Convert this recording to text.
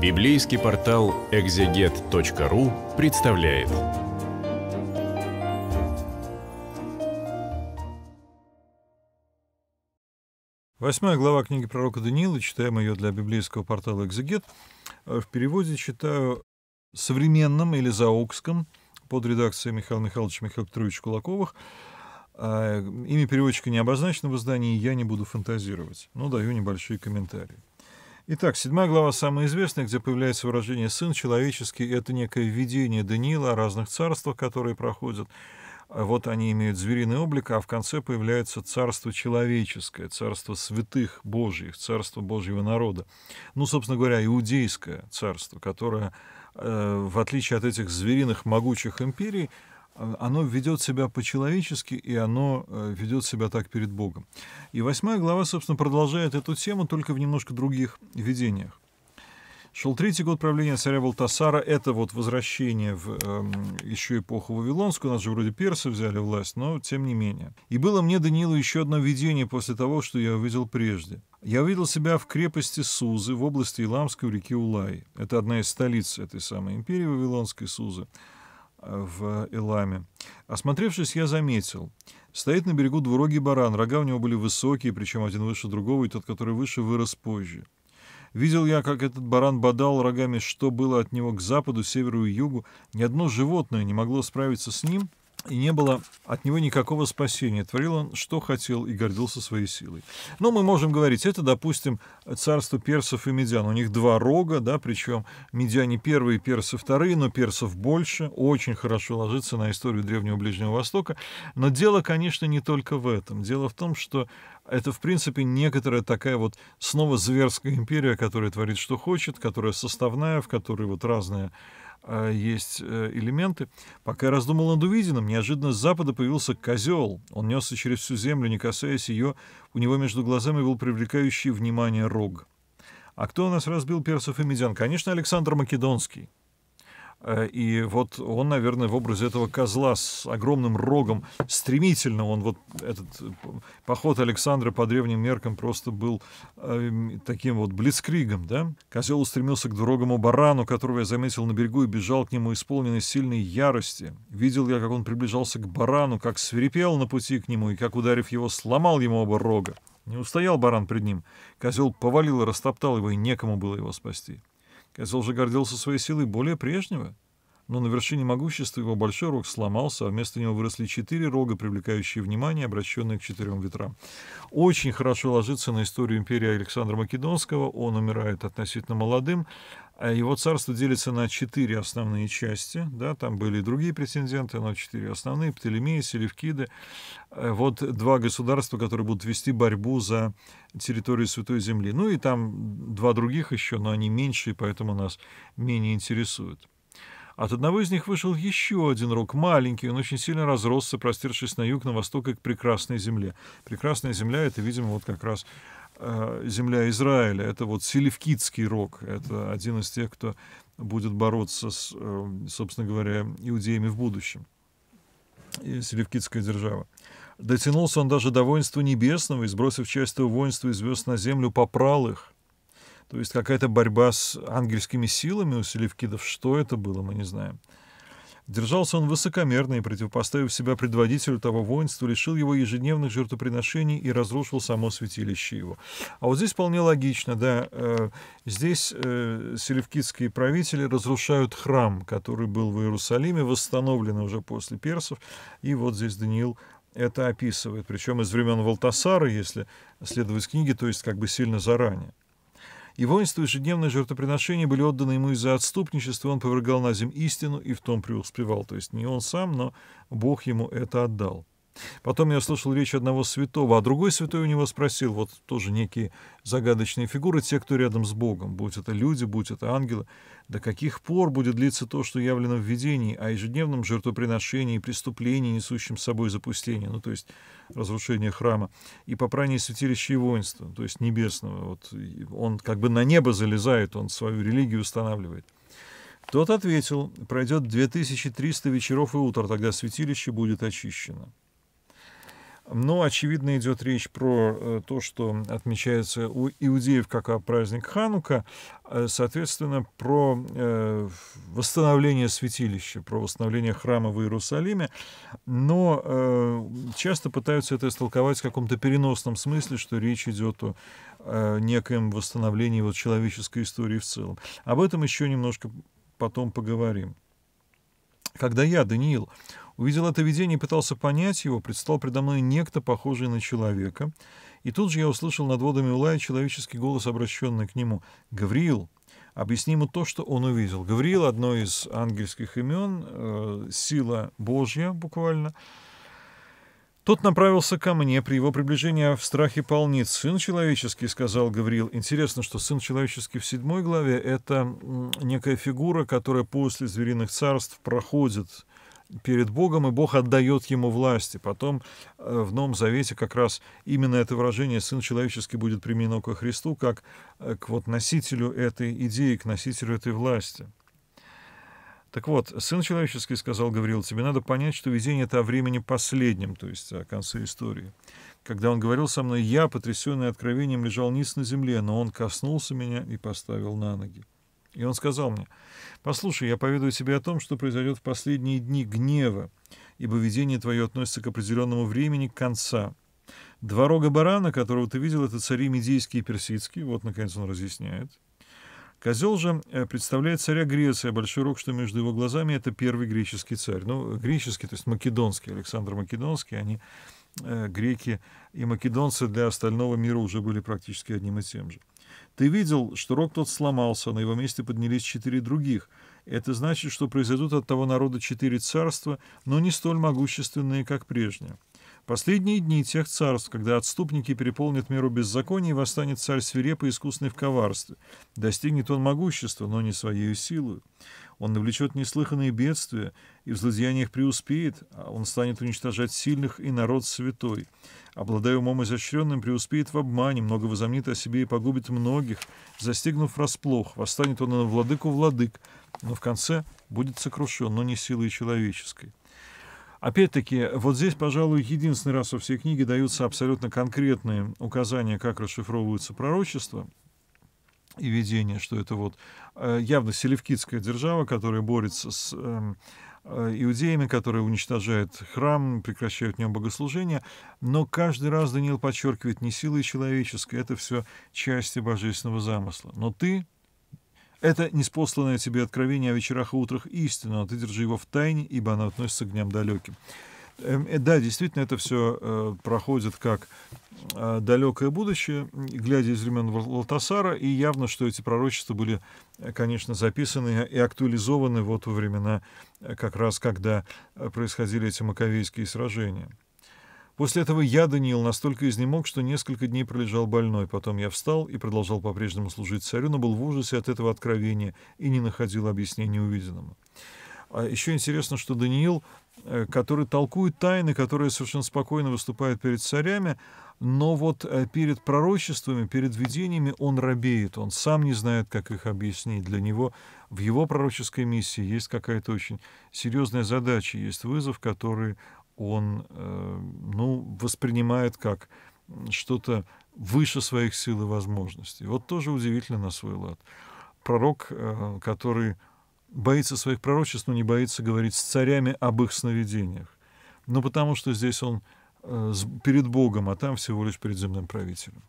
Библейский портал экзегет.ру представляет. Восьмая глава книги пророка Даниила, читаем ее для библейского портала «Экзегет». Э, в переводе читаю современным или заокском, под редакцией Михаила Михайловича Михаила Петровича Кулаковых. А, э, имя переводчика не обозначено в издании, я не буду фантазировать, но даю небольшие комментарии. Итак, седьмая глава самая известная, где появляется выражение «сын человеческий» — это некое видение Даниила о разных царствах, которые проходят. А вот они имеют звериный облик, а в конце появляется царство человеческое, царство святых Божьих, царство Божьего народа. Ну, собственно говоря, иудейское царство, которое, э, в отличие от этих звериных могучих империй, оно ведет себя по-человечески, и оно э, ведет себя так перед Богом. И восьмая глава, собственно, продолжает эту тему, только в немножко других видениях. Шел третий год правления царя Валтасара. Это вот возвращение в э, еще эпоху Вавилонскую. У нас же вроде персы взяли власть, но тем не менее. И было мне, Даниилу, еще одно видение после того, что я увидел прежде. Я увидел себя в крепости Сузы в области Иламской у реки Улай. Это одна из столиц этой самой империи Вавилонской Сузы в Эламе. Осмотревшись, я заметил. Стоит на берегу двурогий баран, рога у него были высокие, причем один выше другого, и тот, который выше, вырос позже. Видел я, как этот баран бодал рогами, что было от него к западу, северу и югу. Ни одно животное не могло справиться с ним — и не было от него никакого спасения. Творил он, что хотел, и гордился своей силой. Но мы можем говорить, это, допустим, царство персов и медиан. У них два рога, да, причем медиане первые, персы вторые, но персов больше. Очень хорошо ложится на историю Древнего Ближнего Востока. Но дело, конечно, не только в этом. Дело в том, что это, в принципе, некоторая такая вот снова зверская империя, которая творит, что хочет, которая составная, в которой вот разная. Э, есть э, элементы. Пока я раздумал над увиденным, неожиданно с запада появился козел. Он несся через всю землю, не касаясь ее. У него между глазами был привлекающий внимание рог. А кто у нас разбил персов и медян? Конечно, Александр Македонский. Э, и вот он, наверное, в образе этого козла с огромным рогом, стремительно он вот этот э, поход Александра по древним меркам просто был э, таким вот блицкригом, да? Козел устремился к дорогому барану, которого я заметил на берегу и бежал к нему исполненный сильной ярости. Видел я, как он приближался к барану, как свирепел на пути к нему и как, ударив его, сломал ему оба рога. Не устоял баран пред ним. Козел повалил и растоптал его, и некому было его спасти. Козел же гордился своей силой более прежнего но на вершине могущества его большой рог сломался, а вместо него выросли четыре рога, привлекающие внимание, обращенные к четырем ветрам. Очень хорошо ложится на историю империи Александра Македонского. Он умирает относительно молодым. А его царство делится на четыре основные части. Да, там были и другие претенденты, но четыре основные. Птолемеи, Селевкиды. Э, вот два государства, которые будут вести борьбу за территорию Святой Земли. Ну и там два других еще, но они меньше, и поэтому нас менее интересуют. От одного из них вышел еще один рог, маленький, он очень сильно разросся, простиршись на юг, на восток, и к прекрасной земле. Прекрасная земля — это, видимо, вот как раз э, земля Израиля. Это вот Селевкидский рог. Это один из тех, кто будет бороться с, э, собственно говоря, иудеями в будущем. И Селевкидская держава. Дотянулся он даже до воинства небесного, и, сбросив часть этого воинства и звезд на землю, попрал их — то есть какая-то борьба с ангельскими силами у селевкидов, что это было, мы не знаем. Держался он высокомерно и, противопоставив себя предводителю того воинства, лишил его ежедневных жертвоприношений и разрушил само святилище его. А вот здесь вполне логично, да, э, здесь э, селевкидские правители разрушают храм, который был в Иерусалиме, восстановлен уже после персов, и вот здесь Даниил это описывает, причем из времен Валтасара, если следовать книге, то есть как бы сильно заранее и воинство ежедневные жертвоприношения были отданы ему из-за отступничества, он повергал на земь истину и в том преуспевал. То есть не он сам, но Бог ему это отдал. Потом я услышал речь одного святого, а другой святой у него спросил, вот тоже некие загадочные фигуры, те, кто рядом с Богом, будь это люди, будь это ангелы, до каких пор будет длиться то, что явлено в видении, о а ежедневном жертвоприношении и преступлении, несущем с собой запустение, ну то есть разрушение храма, и попрании святилища и воинства, то есть небесного. Вот он как бы на небо залезает, он свою религию устанавливает. Тот ответил, пройдет 2300 вечеров и утр, тогда святилище будет очищено. Но, очевидно, идет речь про э, то, что отмечается у иудеев как о праздник Ханука, э, соответственно, про э, восстановление святилища, про восстановление храма в Иерусалиме, но часто пытаются это истолковать в каком-то переносном смысле, что речь идет о некоем восстановлении вот человеческой истории в целом. Об этом еще немножко потом поговорим. Когда я, Даниил, увидел это видение и пытался понять его, предстал предо мной некто, похожий на человека. И тут же я услышал над водами Улая человеческий голос, обращенный к нему. «Гавриил, объясни ему то, что он увидел». Гавриил — одно из ангельских имен, э, сила Божья буквально — тот направился ко мне. При его приближении в страхе полниц. «Сын человеческий», — сказал Гавриил. Интересно, что «сын человеческий» в седьмой главе — это некая фигура, которая после звериных царств проходит перед Богом, и Бог отдает ему власти. Потом э, в Новом Завете как раз именно это выражение «сын человеческий» будет применено ко Христу, как э, к вот носителю этой идеи, к носителю этой власти. Так вот, сын человеческий, сказал Гавриил, тебе надо понять, что видение это о времени последнем, то есть о конце истории. Когда он говорил со мной, я, потрясенный откровением, лежал низ на земле, но он коснулся меня и поставил на ноги. И он сказал мне, «Послушай, я поведаю тебе о том, что произойдет в последние дни гнева, ибо видение твое относится к определенному времени конца. Два рога барана, которого ты видел, это цари медийские и персидские, вот, наконец, он разъясняет, Козел же э, представляет царя Греции, большой рог, что между его глазами, это первый греческий царь. Ну, греческий, то есть македонский, Александр Македонский, они э, греки и македонцы для остального мира уже были практически одним и тем же. Ты видел, что рог тот сломался, на его месте поднялись четыре других. Это значит, что произойдут от того народа четыре царства, но не столь могущественные, как прежние. Последние дни тех царств, когда отступники переполнят миру беззаконий, восстанет царь свирепый и искусный в коварстве. Достигнет он могущества, но не своей силой. Он навлечет неслыханные бедствия и в злодеяниях преуспеет, а он станет уничтожать сильных и народ святой. Обладая умом изощренным, преуспеет в обмане, много возомнит о себе и погубит многих. Застигнув расплох. восстанет он на владыку владык, но в конце будет сокрушен, но не силой человеческой. Опять-таки, вот здесь, пожалуй, единственный раз во всей книге даются абсолютно конкретные указания, как расшифровываются пророчества и видения, что это вот э, явно селевкидская держава, которая борется с эм, э, иудеями, которые уничтожают храм, прекращают в нем богослужение. Но каждый раз Даниил подчеркивает не силой человеческой, это все части божественного замысла. Но ты, это неспосланное тебе откровение о вечерах и утрах истина, но ты держи его в тайне, ибо оно относится к дням далеким. Эм, э, да, действительно, это все э, проходит как э, далекое будущее, глядя из времен Лалтасара, и явно, что эти пророчества были, конечно, записаны и актуализованы вот во времена, как раз когда происходили эти маковейские сражения. После этого я, Даниил, настолько изнемог, что несколько дней пролежал больной. Потом я встал и продолжал по-прежнему служить царю, но был в ужасе от этого откровения и не находил объяснения увиденному. А еще интересно, что Даниил, э, который толкует тайны, которые совершенно спокойно выступает перед царями, но вот э, перед пророчествами, перед видениями он робеет, он сам не знает, как их объяснить. Для него в его пророческой миссии есть какая-то очень серьезная задача, есть вызов, который он э, ну, воспринимает как что-то выше своих сил и возможностей. Вот тоже удивительно на свой лад. Пророк, э, который боится своих пророчеств, но не боится говорить с царями об их сновидениях. Ну, потому что здесь он э, перед Богом, а там всего лишь перед земным правителем.